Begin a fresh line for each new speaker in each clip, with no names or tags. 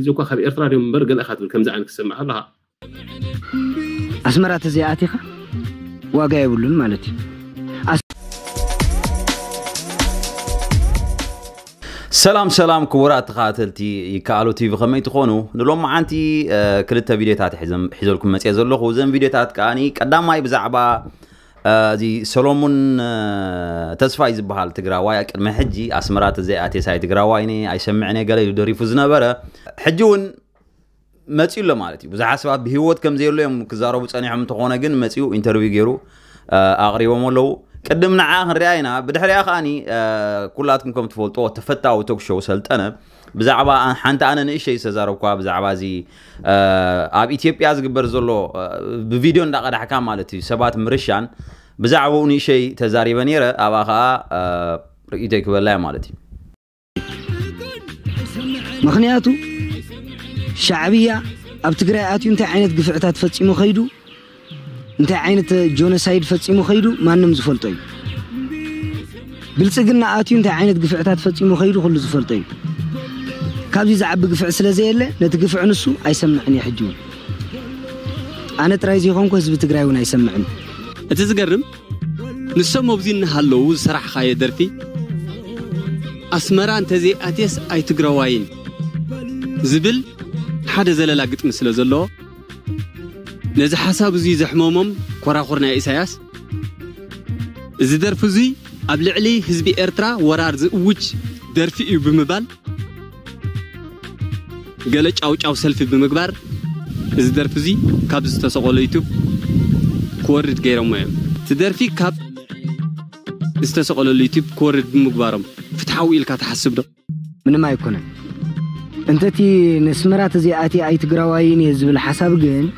ግዜ እኳ ካብ ኤርትራ ድዮም እምበር ገለ ኢኻ ትብል ከምዚ ዓይነት ክሰምዕ ኣለኻ ኣስመራ ተዘይኣቲኻ ዋጋ የብሉን ማለት እዩ ሰላም ሰላም ክቡራት ተኸተልቲ ይከኣሉ ቲቪ ከመይ ትኾኑ ንሎም መዓንቲ ክልተ ቪድዮታት ሒዘልኩም መፅአ ዘለኹ እዘን ቪድዮታት ከዓኒ ቀዳማይ ብዛዕባ እዚ ሰሎሙን ተስፋይ ዝበሃል ትግራዋይ ቅድሚ ሕጂ ኣስመራ ተዘይኣትየ ሳይ ትግራዋይ ኣይሰምዕነ ገለ ኢሉ ደሪፉ ዝነበረ ሕጂ እውን መፂኡ ኣሎ ማለት እዩ ብዙሓት ሰባት ብሂወት ከምዘየሎ እዮም ክዛረቡ ፀኒሖም እንተኾነ ግን መፂኡ ኢንተርቪው ገይሩ ኣቕሪቦም ኣለዉ ቅድም ንዓ ክንሪኣ ኢና ብድሕሪያ ከዓኒ ኩላትኩም ከም ትፈልጦ ተፈታዊ ቶክሾው ሰልጠነ ብዛዕባ ሓንቲ ኣነ ንእሸይ ዝተዛረብኳ ብዛዕባ እዚ ኣብ ኢትዮጵያ ዝግበር ዘሎ ብቪድዮ እንዳቀዳሕካ ማለት እዩ ሰባት ምርሻን ብዛዕባኡ ንእሸይ ተዛሪበ ነይረ ኣብኣ ከዓ ርእይተይ ክበላየ ማለት እዩ ምክንያቱ ሻዕብያ ኣብ ትግራይ ኣትዩ እንታይ ዓይነት ግፍዕታት ፈፂሙ ኸይዱ እንታይ ዓይነት ጆኖሳይድ ፈፂሙ ኸይዱ ማንም ዝፈልጦ እዩ ብልፅግና ኣትዩ እንታይ ዓይነት ግፍዕታት ፈፂሙ ኸይዱ ኩሉ ዝፈልጦ እዩ كابزي زعب قفع سلازي اللي نتقفع نسو اي سمعني حجو انا ترايزي خونكو هزب تقرايون اي سمعني اتزقرم نسو موبزين نهالو سرح خاية درفي اسمران تزي اتيس اي تقراوين زبل حد زلالا قت مسلا زلو نزي حساب زي زحموم كورا خورنا ايساياس زي درفو زي ابلعلي هزبي ارترا ورار زي اوج درفي ايو بمبال قال أو أو سلفي بمقبار إذا درفزي كاب استسقل يوتيوب كورد غير مهم تدرفي كاب استسقل اليوتيوب كورد بمقبارهم فتحاوي إلك تحسب ده من ما يكون أنت تي نسمرات زي أتي أي تقراوين يزب الحساب جين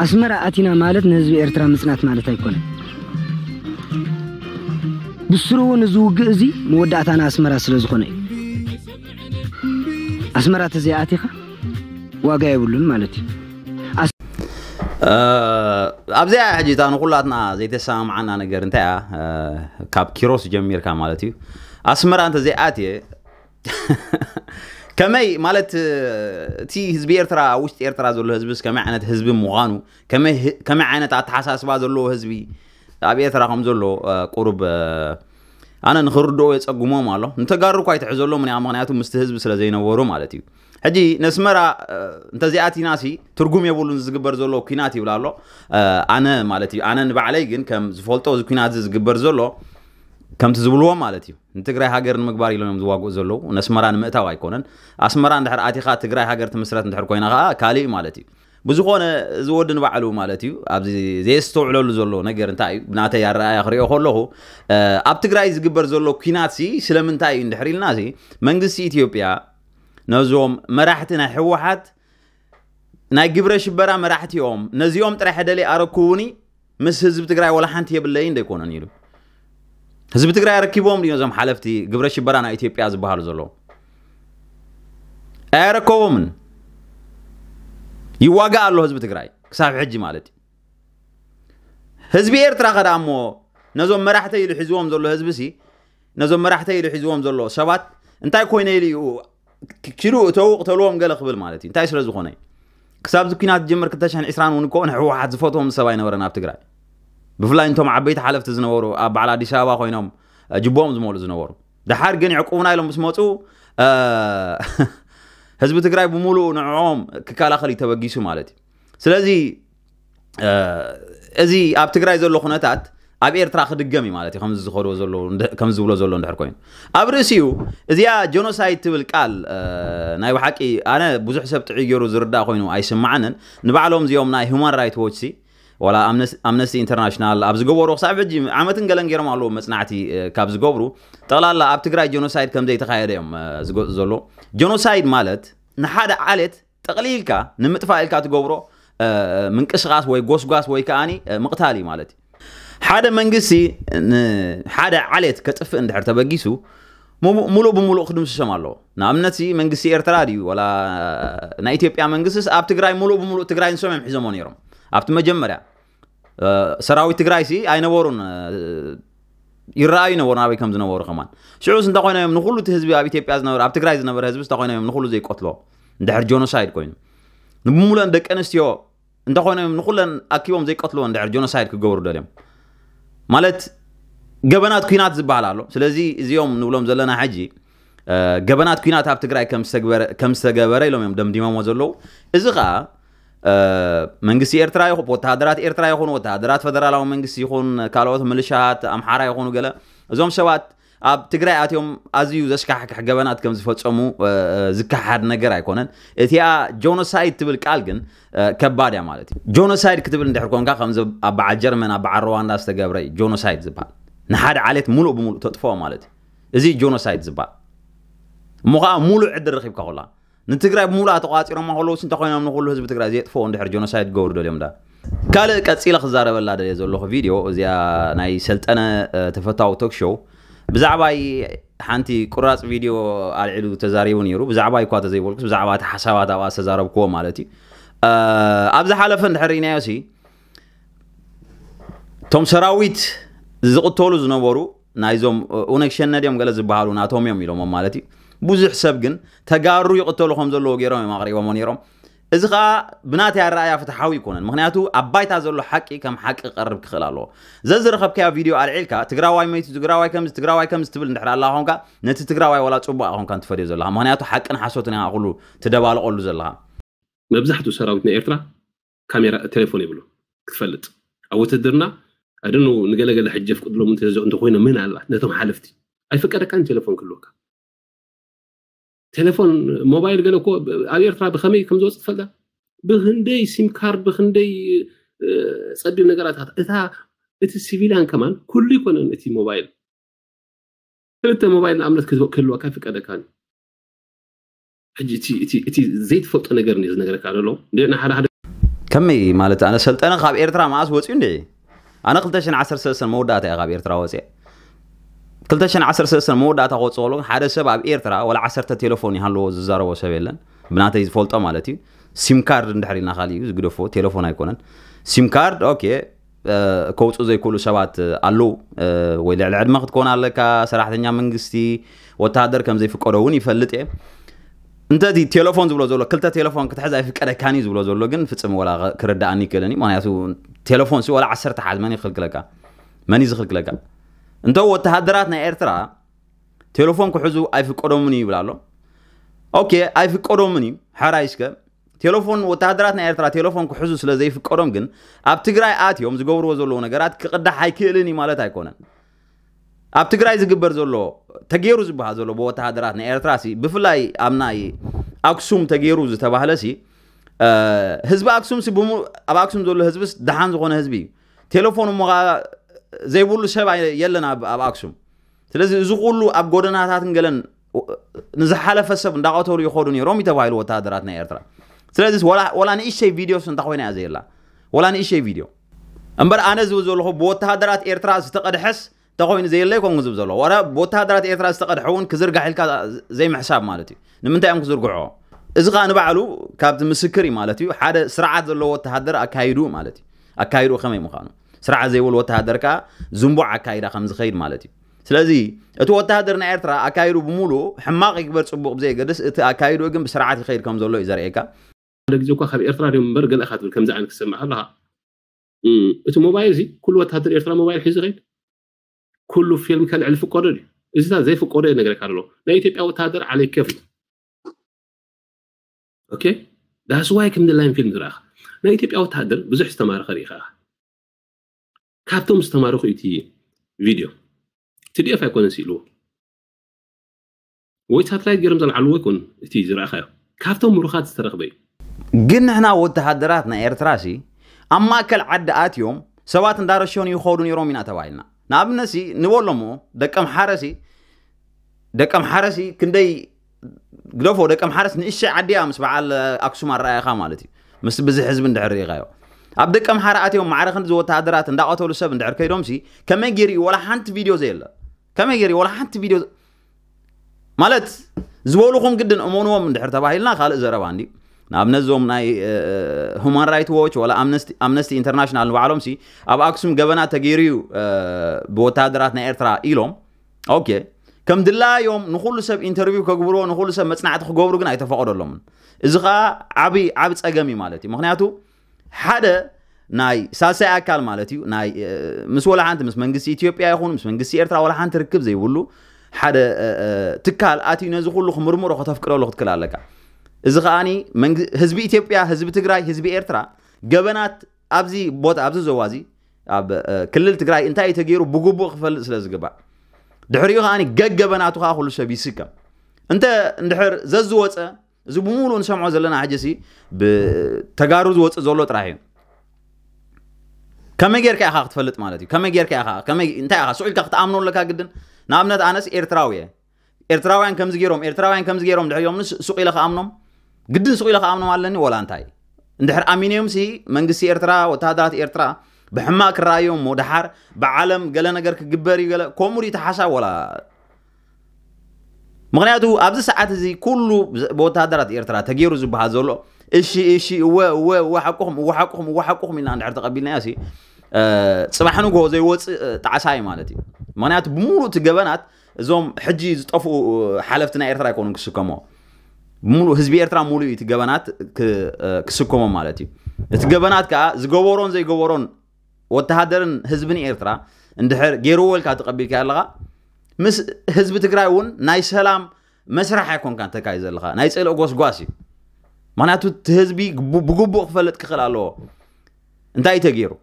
أسمرة أتينا مالت نزب إرترا مسنات مالت يكون بسرو نزوج زي مودعتنا أسمرة سلزخنين أسمرات زي أتيها واجاي بقولن مالتي أس آه، أبزى حجي تانو كلاتنا زي تسام عنا نجرن تيا آه، كاب كيروس جميل كمالتي أسمرات زي أتي كمي مالت آه، تي حزب ايرترا وش ايرترا زول الحزب كما عنات حزب مغانو كمي كما عنات اتحساس با زول الحزب ابي ايرترا خم قرب أنا نخردو يتسقمو مالو نتقارو كاي تحزولو من عمانياتو مستهزب سلزين وورو مالتيو حجي نسمرا نتزيعاتي ناسي ترقوم يبولو نزقبر زولو كيناتي ولالو آه أنا مالتيو أنا نبعليقن كم زفولتو زو كيناتي زقبر زولو كم تزبلوه مالتيو نتقراي هاجر المقبار يلون مزواقو زولو ونسمرا نمئتاو ايكونن أسمرا ندحر آتي خاة تقراي هاجر تمسرات ندحر كوينا خاة كالي مالتيو ብዝኾነ ዝወድን ባዕሉ ማለት እዩ ኣብዚ ዘየስተውዕለሉ ዘሎ ነገር እንታይ እዩ ብናተይ ኣረኣያ ክሪኦ ከለኹ ኣብ ትግራይ ዝግበር ዘሎ ኩናት ሲ ስለምንታይ እዩ እንድሕር ኢልና ሲ መንግስቲ ኢትዮጵያ ነዞም መራሕቲ ናይ ሕወሓት ናይ ግብረ ሽበራ መራሕቲኦም ነዚኦም ጥራሕ ደለይ ኣረክቡኒ ምስ ህዝቢ ትግራይ ወላ ሓንቲ የብለይን ደይኮነን ኢሉ ህዝቢ ትግራይ ረኪቦም ድዮ እዞም ሓለፍቲ ግብረ ሽበራ ናይ ኢትዮጵያ ዝበሃሉ ዘለዎም ኣያረከቦምን يواجه الله حزب تقرأي كساب حج مالتي هزب إيرترا خد عمو نزوم مراحتي اللي حزوهم زلو هزبسي نزوم مراحتي اللي حزوهم زلو شبات انتاي كوين اللي كيلو تو قتلوهم قال قبل مالتي انتاي سلا زخوني كساب زكينات جمر كتشحن عسران ونكون حوحات زفوتهم سباي نورنا بتقرأي بفلان انتم عبيت حلفت زنورو اب على اديس ابا خوينهم جبوهم زمول زنورو دحار قن يعقوبنا لهم بسموتو آه ህዝቢ ትግራይ ብምሉእ ንዕኦም ክከላኸል እዩ ተበጊሱ ማለት እዩ ስለዚ እዚ ኣብ ትግራይ ዘሎ ኩነታት ኣብ ኤርትራ ክድገም እዩ ማለት እዩ ከም ዝብሎ ዘሎ እንድሕር ኮይኑ ኣብ ርእሲኡ እዚኣ ጀኖሳይድ ትብል ቃል ናይ ብሓቂ ኣነ ብዙሕ ሰብ ጥዒ ገይሩ ዝርዳእ ኮይኑ ኣይስማዓንን ንባዕሎም እዚኦም ናይ ሁማን ራይት ዎችሲ ወላ ኣምነስቲ ኢንተርናሽናል ኣብ ዝገበሩ ክሳብ ሕጂ ዓመትን ገለን ገይሮም ኣለዎ መፅናዕቲ ካብ ዝገብሩ ጠቕላላ ኣብ ትግራይ ጀኖሳይድ ከም ዘይተካየደ እዮም ዝገፁ ዘሎ ጀኖሳይድ ማለት نحاد عالت تقليل كا نمتفا إلكا تقوبرو من كشغاس وي قوسقاس وي كاني مقتالي مالتي حادا منقسي حادا عالت كتف اندحر تبقيسو ملو بملو خدم الشمالو نعم نتي منقسي ارتراديو ولا نا ايتيوبيا منقسس اب تقراي ملو بملو تقراي نسومهم حزمونيرم اب تمجمرا سراوي تقراي سي اينا ورون يرأي نور نابي كم زنور خمان شو عز نتقوينا يوم نخلو تهزبي أبي تبي عز نور أبتك رايز نور هزبي نتقوينا يوم نخلو زي قتلو ندحر جونوسايد كوين نبمولا ندك أنستيو نتقوينا يوم نخلو أكيوم زي قتلو ندحر جونوسايد كجور دلهم مالت جبنات كينات زبالة له سلزي زيوم نقولهم زلنا حجي جبنات كينات أبتك راي كم سجبر كم سجبر يلهم يوم دم ديما مزلو إذا መንግስቲ ኤርትራ ይኹን ወተሃደራት ኤርትራ ይኹን ወተሃደራት ፈደራላዊ መንግስቲ ይኹን ካልኦት ምልሻት ኣምሓራ ይኹኑ ገለ እዞም ሰባት ኣብ ትግራይ ኣትዮም ኣዝዩ ዘሽካሕክሕ ገበናት ከም ዝፈፀሙ ዝከሓድ ነገር ኣይኮነን እቲኣ ጆኖሳይድ ትብል ቃል ግን ከባድ እያ ማለት እዩ ጆኖሳይድ ክትብል እንድሕር ኮንካ ከምዚ ኣብ በዓል ጀርመን ኣብ በዓል ሩዋንዳ ዝተገብረ እዩ ጆኖሳይድ ዝበሃል ንሓደ ዓሌት ሙሉእ ብምሉእ ተጥፍኦ ማለት እዩ እዚ ጆኖሳይድ ዝበሃል እሞ ከዓ ሙሉእ ዕድል ረኺብካ ኮላ نتقرأ بمولا تقاطير ما خلوه سنت خوينا من خلوه زبط قرأ زيت فون دحر جونا سايد جورد اليوم ده كله كتسيل خزارة ولا ده يزول له فيديو زي ناي سلت أنا تفتاو توك شو بزعباي حنتي كراس فيديو على علو تزاري ونيرو بزعباي كوات زي بولكس بزعبات حسابات أو أستزارب كوه مالتي أبز حالة فند حرينا يوسي توم سراويت زقط تولز نورو نايزوم اونكشن نديم قال زبحالو ناتوم يوم يلوم بزح سبقن تجارو يقتلو خمزة لوجيرام المغرب ومنيرام إذا خا بناتي الرأي فتحاوي يكونن مخنياتو أبايت هذا له حقي كم حكي قرب خلاله ززر خب كيا فيديو على العلكة تقراواي ميت تقراواي كمز تقراواي كم تبل نحر الله هونك نت تقراواي ولا تصبا هون كانت فريو زلها مخنياتو حق أقوله تدوا على أقولو زلها مبزحتو سراوتنا إيرترا كاميرا تليفوني بلو كفلت أو تدرنا أدنو نقلقل حجف قدلو منتزو أنت خوينا من الله نتم حلفتي أي فكرة كان تليفون كلوكا تلفون موبايل قالوا كو ابيرت راه بخمي كم زوز تفلدا بهندي سيم كارد بهندي آه، صدي نغرات هذا اذا اتي سيفيلان كمان كل يكون انتي موبايل ثلاثه موبايل عملت كذا كلوا كافي قد كان حجي تي تي تي زيت فوت نغر نيز نغر قالوا له لان حدا حدا كمي مالت انا سلطانه خاب ايرترا ما اسوصي ندي انا قلت عشان 10 سنين مو داتا غاب ايرترا وصي كلتشن عصر سلسل مودة تقول حدا سبب إير ترى ولا عصر تليفوني هالو زارو وسبيلا بناتي فولتا أمالتي سيم كارد ندحرينا خالي زقدفو تليفون هيكونن سيم كارد أوكي كوتش أزاي كل سبات ألو ولا العد ما خد كون على كا كسرعة نيا منجستي وتهدر كم زي فكروني فلتة انت دي تليفون زبلو زلو كلتا تليفون كنت حزا فكرة كاني زبلا زولو جن فتسم ولا كرد عني كلني ما يسو تليفون سو ولا عصر تحد ماني خلق لك ماني زخلق لك እንተ ወተሃደራት ናይ ኤርትራ ቴሌፎን ክሕዙ ኣይፍቀዶምን እዩ ይብላ ኣሎ ኦኬ ኣይፍቀዶምን እዩ ሓራይስ ከ ቴሌፎን ወተሃደራት ናይ ኤርትራ ቴሌፎን ክሕዙ ስለ ዘይፍቀዶም ግን ኣብ ትግራይ ኣትዮም ዝገብርዎ ዘለዉ ነገራት ክቅዳሕ ኣይክእልን እዩ ማለት ኣይኮነን ኣብ ትግራይ ዝግበር ዘሎ ተገይሩ ዝበሃል ዘሎ ብወተሃደራት ናይ ኤርትራ ሲ ብፍላይ ኣብ ናይ ኣክሱም ተገይሩ ዝተባህለ ሲ ህዝቢ ኣክሱም ኣብ ኣክሱም ዘሎ ህዝብስ ደሓን ዝኾነ ህዝቢ እዩ ቴሌፎን እሞ ዘይብሉ ሰብ የለን ኣብ ኣክሱም ስለዚ እዚ ኩሉ ኣብ ጎደናታትን ገለን ንዝሓለፈ ሰብ እንዳቐተሉ ይኸዱ ነይሮም ተባሂሉ ወተሃደራት ናይ ኤርትራ ስለዚ ወላ ንእሸይ ቪድዮስ እንታ ኮይና እያ ዘየላ ወላ ንእሸይ ቪድዮ እምበር ኣነ ዝብል ዘለኹ ብወተሃደራት ኤርትራ ዝተቐድሐስ ተኮይኑ ዘየለ ይኮንኩ ዝብል ዘለዎ ብወተሃደራት ኤርትራ ዝተቐድሐ እውን ክዝርጋሕ ኢልካ ዘይምሕሳብ ማለት እዩ ንምንታይ እዮም ክዝርግዕዎ እዚ ከዓ ንባዕሉ ካብቲ ምስክር እዩ ማለት እዩ ሓደ ስርዓት ዘለዎ ወተሃደር ኣካይዱ ማለት እዩ ኣካይዱ ከመይ ምዃኑ سرعة زي ول وتهدر كا زنبوع عكايرة خمس خير مالتي سلازي اتو وتهدر نعيرترا عكايرو بمولو حماق يكبر صبوق زي قدس ات عكايرو يقم بسرعة الخير كم زولو يزرعيكا لك زوكا خبي إرترا اليوم برق الأخات بالكم زعان كسمع لها اتو موبايل زي كل وتهدر إرترا موبايل حيز غير كل فيلم كان على فقرر إذا زي فقرر نقرأ كارلو لا يتبقى وتهدر على كيف أوكي ده سواي كم دلائم فيلم دراخ ናይ ኢትዮጵያ وتهدر بزح استمر خريخه ካብቶም ዝተማርኩ እቲ ቪድዮ ትድኤፍ ኣይኮነን ሲኢልዎ ወይ ሳትላይት ገይሮም ዘልዓልዎ ይኮን እቲ ዝረእካዮ ካብቶም ምሩኻት ዝተረክበ እዩ ግን ንሕና ወተሃደራት ናይ ኤርትራ ሲ ኣብ ማእከል ዓዲ ኣትዮም ሰባት እንዳረሸኑ ይኸዱ ነይሮም ኢና ተባሂልና ንኣብነት ሲ ንበሎሞ ደቀ ምሓረሲ ደቀ ምሓረሲ ክንደይ ግደፎ ደቀ ምሓረስ ንእሽተይ ዓዲ እያ ምስ በዓል ኣክሱም ኣረኣየኻ ማለት እዩ ምስ ብዙሕ ህዝቢ እንድሕር ርኢኻዮ ኣብ ደቀ ምሓረ ኣትዮም ማዕረኽን ዝወታሃደራት እንዳቐተሉ ሰብ እንድሕር ከይዶምሲ ከመይ ገይሩ እዩ ወላ ሓንቲ ቪድዮ ዘየለ ከመይ ገይሩ ወላ ሓንቲ ቪድዮ ማለት ዝበልኹም ግድን እመንዎም እንድሕር ተባሂልና ካልእ ዘረባ እንዲ ንኣብነት ዞም ናይ ሁማን ራይት ዎች ወላ ኣምነስቲ ኢንተርናሽናል ንባዕሎም ሲ ኣብ ኣክሱም ገበና ተገይሩ እዩ ብወታሃደራት ናይ ኤርትራ ኢሎም ኦኬ ከም ድላዮም ንኩሉ ሰብ ኢንተርቪው ከግብርዎ ንኩሉ ሰብ መፅናዕቲ ክገብሩ ግን ኣይተፈቐደሎምን እዚ ከዓ ዓብይ ዓብ ፀገም እዩ ማለት እዩ ምክንያቱ ሓደ ናይ ሳልሳይ ኣካል ማለት እዩ ናይ ምስ ወላ ሓንቲ ምስ መንግስቲ ኢትዮጵያ ይኹን ምስ መንግስቲ ኤርትራ ወላ ሓንቲ ርክብ ዘይብሉ ሓደ ትካል ኣትዩ ነዚ ኩሉ ክምርምሮ ክተፍቅደሉ ክትክል ኣለካ እዚ ከዓኒ ህዝቢ ኢትዮጵያ ህዝቢ ትግራይ ህዝቢ ኤርትራ ገበናት ኣብዚ ቦታ ኣብዚ ዞባ እዚ ኣብ ክልል ትግራይ እንታይ እዩ ተገይሩ ብግቡእ ክፈልጥ ስለ ዝግባእ ድሕሪኡ ከዓኒ ገገበናቱ ከዓ ኩሉ ሰብ ይስከም እንተ እንድሕር ዘዝወፀ እዚ ብሙሉእ ንሰምዖ ዘለና ሓጀሲ ብተጋሩ ዝወፅእ ዘሎ ጥራሕ እዩ ከመይ ጌርካ ኢኻ ክትፈልጥ ማለት እዩ ከመይ ጌርካ ኢኻ እንታይ ኢኻ ስዑልካ ክትኣምኖ ኣለካ ግድን ንኣብነት ኣነስ ኤርትራዊ እየ ኤርትራውያን ከምዚ ገይሮም ኤርትራውያን ከምዚ ገይሮም ድሕዮምኒ ሱቕ ኢለ ክኣምኖም ግድን ሱቕ ኢለ ክኣምኖም ኣለኒ ወላ እንታይ እንድሕር ኣሚንዮምሲ መንግስቲ ኤርትራ ወተሃደራት ኤርትራ ብሕማቅ ክረኣዮም ሞ ድሓር ብዓለም ገለ ነገር ክግበር እዩ ገለ ከምኡ ድዩ ተሓሳብ ወላ ምክንያቱ ኣብዚ ሰዓት እዚ ኩሉ ብወታደራት ኤርትራ ተገይሩ ዝበሃል ዘሎ እሺ እሺ እወ ሓቁኹም እወ ሓቁኹም እወ ሓቁኹም ኢልና እንድሕር ተቐቢልና ሲ ፅባሕ ንጎ ዘይወፅእ ጣዕሳ እዩ ማለት እዩ ምክንያቱ ብሙሉእ እቲ ገበናት እዞም ሕጂ ዝጠፍኡ ሓለፍቲ ናይ ኤርትራ ይኮኑ ክስከሞ ሙሉእ ህዝቢ ኤርትራ ሙሉእ እዩ እቲ ገበናት ክስከሞ ማለት እዩ እቲ ገበናት ከዓ ዝገበሮን ዘይገበሮን ወተሃደርን ህዝብን ኤርትራ እንድሕር ገይርዎ ኢልካ ተቐቢልካ ኣለኻ مس حزب تكراي ون ناي سلام مسرح يكون كان تكايز لها ناي سيل اوغوس غواسي معناتو تهزبي بغبو خفلت كخل الله انت اي تغيرو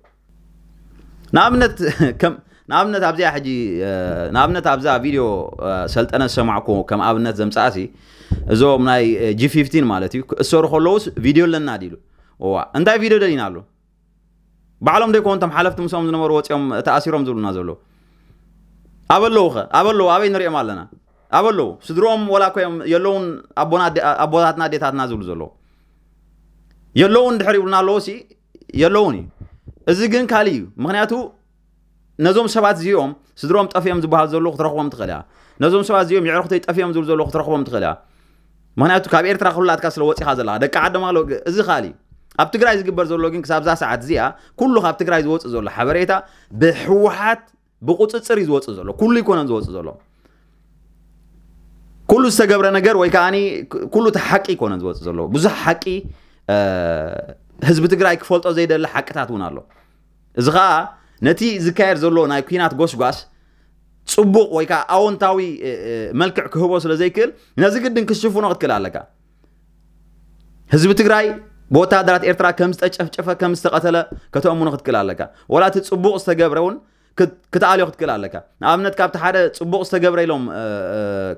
نامنت كم نامنت ابزي حجي نامنت ابزا فيديو سلطنه سمعكو كم ابنت زمصاسي ازو ناي جي 15 مالتي سور خلوس فيديو لنا ديلو وا انت فيديو دلينالو بعلم دي كونتم حلفتم سوم نمر وصيوم تاسيروم زولنا زولو أبلوخ أبلو أبي نري مالنا أبلو سدروم ولا كوي يلون أبونا أبواتنا ديتاتنا زلزلو يلون دحري ولنا لوسي يلوني إذا جن كاليو مغنياتو نزوم سبات زيوم سدروم تأفيهم زبها زلو خطرقهم تقلا نزوم سبات زيوم يعرفوا يعني تأفيهم زلزلو خطرقهم تقلا مغنياتو كاب إيرترا خلات كسر وقت خازلا دك عدم على إذا خالي أب جبر زلو جن زاس عتزيا كله خاب وقت زلو حبريتا بحوحات بقصصر يزوج زلوا كل يكون زوج زلوا كل استجبر نجار ويكاني كل تحقي يكون زوج زلوا بزح حقي ህዝቢ ትግራይ ክፈልጦ ዘይደሊ ሓቅታት እውን ኣሎ እዚ ከዓ ነቲ ዝካየድ ዘሎ ናይ ኩናት ጎስጓስ ፅቡቕ ወይ ከዓ ኣወንታዊ መልክዕ ክህቦ ስለ ዘይክእል ነዚ ግድን ክሽፍኖ ክትክእል ኣለካ ህዝቢ ትግራይ ብወታሃደራት ኤርትራ ከም ዝተጨፍጨፈ ከም ዝተቐተለ ከተእምኖ ክትክእል ኣለካ ወላ እቲ ፅቡቕ ዝተገብረ እውን ክትኣልዮ ክትክእል ኣለካ ንኣብነት ካብቲ ሓደ ፅቡቅ ዝተገብረ ኢሎም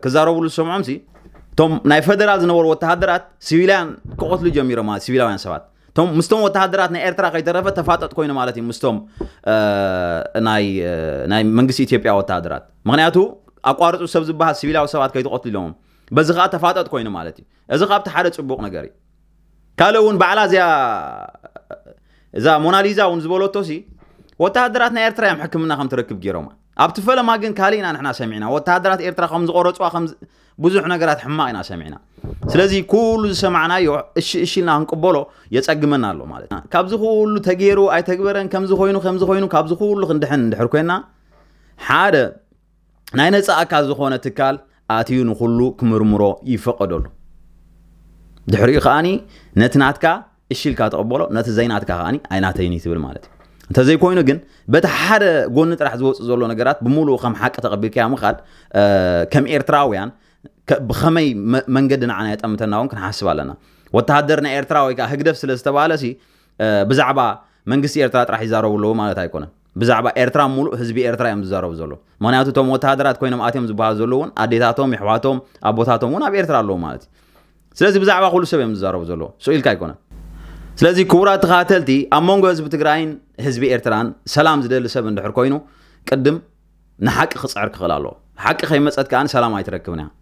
ክዛረብሉ ዝሰምዖም ሲ እቶም ናይ ፈደራል ዝነበሩ ወተሃደራት ሲቪልያን ክቆትሉ ጀሚሮም ማለት ሲቪላውያን ሰባት እቶም ምስቶም ወተሃደራት ናይ ኤርትራ ከይተረፈ ተፋጠጥ ኮይኑ ማለት እዩ ምስቶም ናይ መንግስቲ ኢትዮጵያ ወተሃደራት ምክንያቱ ኣቋርፁ ሰብ ዝበሃል ሲቪላዊ ሰባት ከይተቆትሉ ኢሎሞም በዚ ከዓ ተፋጠጥ ኮይኑ ማለት እዩ እዚ ካብቲ ሓደ ፅቡቅ ነገር እዩ ካልእ እውን በዕላ እዚያ እዛ ሞናሊዛ እውን ዝበለቶ ሲ وتهدرات نيرترا يا محكمنا خم تركب جيروما أبت فلا ما جن كالينا نحنا سمعنا وتهدرات إيرترا خم زقرت وخم بزح نجرات حما إنا سمعنا سلزي كل سمعنا يو إش إش إنا هنك بلو يتسق منا له مالت كابز كل تجيرو أي تجبرن كم زخوينو خم زخوينو كابز كل خندحن دحركنا حار ناين تسع كابز خونة تكال آتيون كله كمرمرو يفقدول دحري خاني نتناتك إيش الكاتب بلو نت خاني أي ناتيني مالتي تزي كوينو جن بتحار جون نترح زو زولو نجارات بمولو خم حق تقبل كام خال كم إيرتراويان بخمي من جد نعنيت أم تناو كن حاسب علىنا وتحدرنا إيرتراوي كهجدف سلست بالسي بزعبا من جس إيرترات راح يزارو ولو ما تايكونه بزعبا إيرترا مولو هزبي إيرترا يم زارو زولو ما نعطو توم وتحدرات كوينو آتيم زبها زولون أديتاتهم يحواتهم أبوتاتهم ونا بإيرترا لو ما تي سلست بزعبا كل سبب يم زارو زولو سؤال كايكونه سلست كورة تقاتلتي أمونجوز بتقرأين هزبي إيرتران سلام زدل سب اندحر كوينو قدم نحاك خصعر كغلالو حاك خيمة سعد كان سلام عيتركبنا